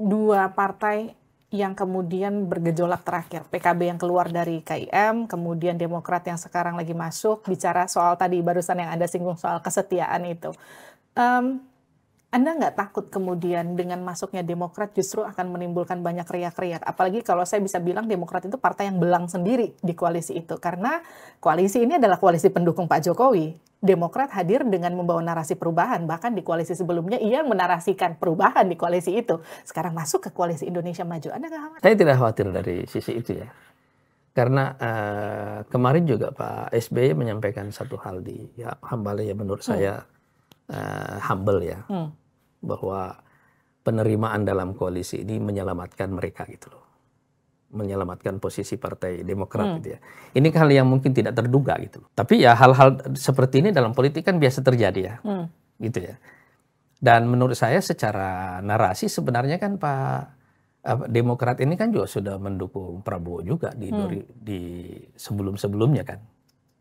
dua partai yang kemudian bergejolak terakhir. PKB yang keluar dari KIM, kemudian Demokrat yang sekarang lagi masuk, bicara soal tadi barusan yang Anda singgung soal kesetiaan itu. Um, anda nggak takut kemudian dengan masuknya Demokrat justru akan menimbulkan banyak riak-riak? Apalagi kalau saya bisa bilang Demokrat itu partai yang belang sendiri di koalisi itu. Karena koalisi ini adalah koalisi pendukung Pak Jokowi. Demokrat hadir dengan membawa narasi perubahan. Bahkan di koalisi sebelumnya ia menarasikan perubahan di koalisi itu. Sekarang masuk ke koalisi Indonesia Maju. Anda nggak khawatir? Saya tidak khawatir dari sisi itu ya. Karena uh, kemarin juga Pak SBY menyampaikan satu hal di ya, Hambali ya menurut hmm. saya uh, humble ya. Hmm. Bahwa penerimaan dalam koalisi ini menyelamatkan mereka gitu loh menyelamatkan posisi Partai Demokrat hmm. gitu ya. Ini hal yang mungkin tidak terduga gitu. Tapi ya hal-hal seperti ini dalam politik kan biasa terjadi ya. Hmm. Gitu ya. Dan menurut saya secara narasi sebenarnya kan Pak Demokrat ini kan juga sudah mendukung Prabowo juga di hmm. di sebelum-sebelumnya kan.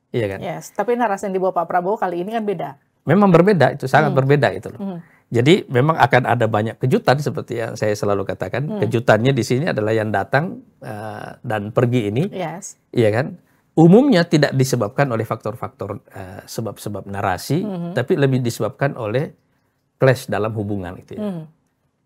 Iya kan? Yes, tapi narasi yang dibawa Pak Prabowo kali ini kan beda. Memang berbeda itu, sangat hmm. berbeda itu loh. Hmm. Jadi memang akan ada banyak kejutan seperti yang saya selalu katakan. Hmm. Kejutannya di sini adalah yang datang uh, dan pergi ini, yes. iya kan? Umumnya tidak disebabkan oleh faktor-faktor sebab eh, sebab-sebab narasi, hmm. tapi lebih disebabkan oleh clash dalam hubungan itu. Ya. Hmm.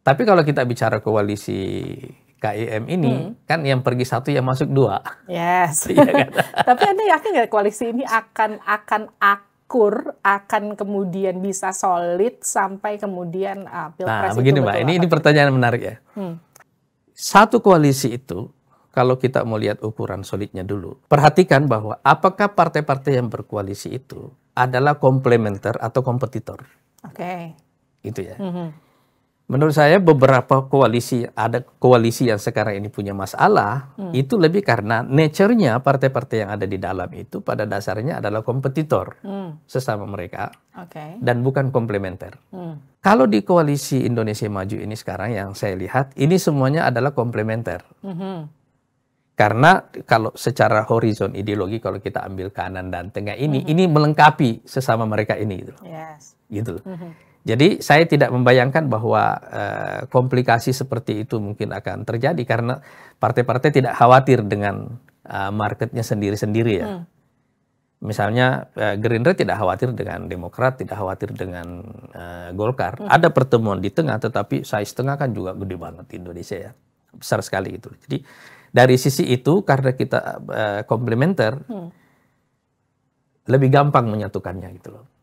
Tapi kalau kita bicara koalisi KIM ini, hmm. kan yang pergi satu yang masuk dua. Yes. iya kan? tapi anda yakin nggak koalisi ini akan akan akan kur akan kemudian bisa solid sampai kemudian uh, pilpres nah, begini Mbak, ini, ini pertanyaan menarik ya. Hmm. Satu koalisi itu, kalau kita mau lihat ukuran solidnya dulu, perhatikan bahwa apakah partai-partai yang berkoalisi itu adalah komplementer atau kompetitor. Oke. Okay. itu ya. -hmm. hmm. Menurut saya beberapa koalisi ada koalisi yang sekarang ini punya masalah hmm. itu lebih karena nature-nya partai-partai yang ada di dalam itu pada dasarnya adalah kompetitor hmm. sesama mereka okay. dan bukan komplementer. Hmm. Kalau di koalisi Indonesia Maju ini sekarang yang saya lihat ini semuanya adalah komplementer. Hmm. Karena kalau secara horizon ideologi kalau kita ambil kanan dan tengah ini hmm. ini melengkapi sesama mereka ini gitu. Yes. Gitu. Hmm. Jadi saya tidak membayangkan bahwa eh, komplikasi seperti itu mungkin akan terjadi karena partai-partai tidak khawatir dengan eh, marketnya sendiri-sendiri ya. Hmm. Misalnya eh, Gerindra tidak khawatir dengan Demokrat, tidak khawatir dengan Golkar. Hmm. Ada pertemuan di tengah, tetapi saya setengah kan juga gede banget di Indonesia ya, besar sekali itu. Jadi dari sisi itu karena kita komplementer, hmm. lebih gampang menyatukannya gitu loh.